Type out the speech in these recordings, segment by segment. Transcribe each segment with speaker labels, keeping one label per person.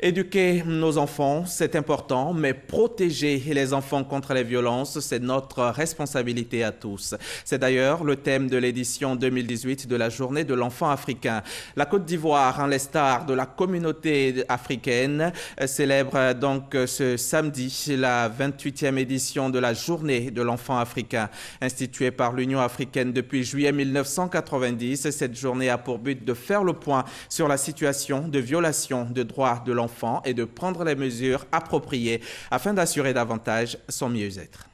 Speaker 1: Éduquer nos enfants, c'est important, mais protéger les enfants contre les violences, c'est notre responsabilité à tous. C'est d'ailleurs le thème de l'édition 2018 de la journée de l'enfant africain. La Côte d'Ivoire, en hein, stars de la communauté africaine, euh, célèbre donc euh, ce samedi la 28e édition de la journée de l'enfant africain. Instituée par l'Union africaine depuis juillet 1990, cette journée a pour but de faire le point sur la situation de violation de droits de l'enfant et de prendre les mesures appropriées afin d'assurer davantage son mieux-être.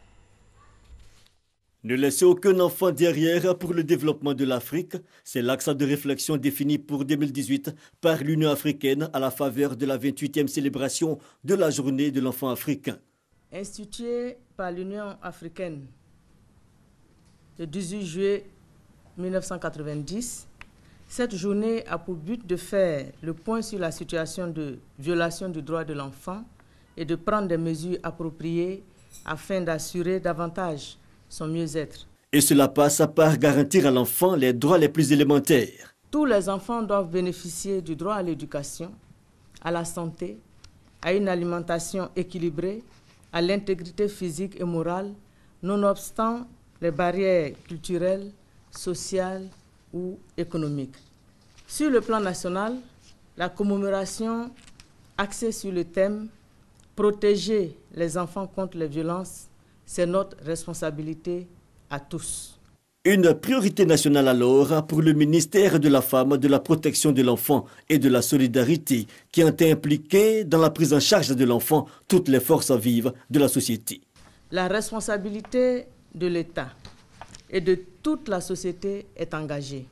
Speaker 2: Ne laisser aucun enfant derrière pour le développement de l'Afrique, c'est l'axe de réflexion défini pour 2018 par l'Union africaine à la faveur de la 28e célébration de la journée de l'enfant africain.
Speaker 3: Instituée par l'Union africaine le 18 juillet 1990, cette journée a pour but de faire le point sur la situation de violation du droit de l'enfant et de prendre des mesures appropriées afin d'assurer davantage son mieux-être.
Speaker 2: Et cela passe à part garantir à l'enfant les droits les plus élémentaires.
Speaker 3: Tous les enfants doivent bénéficier du droit à l'éducation, à la santé, à une alimentation équilibrée, à l'intégrité physique et morale, nonobstant les barrières culturelles, sociales ou économique. Sur le plan national, la commémoration axée sur le thème Protéger les enfants contre les violences, c'est notre responsabilité à tous.
Speaker 2: Une priorité nationale alors pour le ministère de la Femme, de la Protection de l'Enfant et de la Solidarité, qui ont été impliqués dans la prise en charge de l'enfant toutes les forces à vivre de la société.
Speaker 3: La responsabilité de l'État et de toute la société est engagée.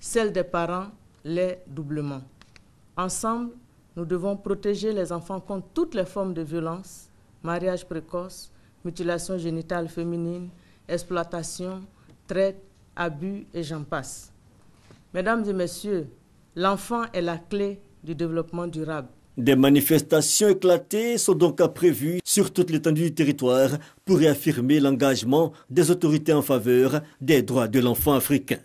Speaker 3: Celle des parents l'est doublement. Ensemble, nous devons protéger les enfants contre toutes les formes de violence, mariage précoce, mutilation génitale féminine, exploitation, traite, abus et j'en passe. Mesdames et messieurs, l'enfant est la clé du développement durable.
Speaker 2: Des manifestations éclatées sont donc prévues sur toute l'étendue du territoire pour réaffirmer l'engagement des autorités en faveur des droits de l'enfant africain.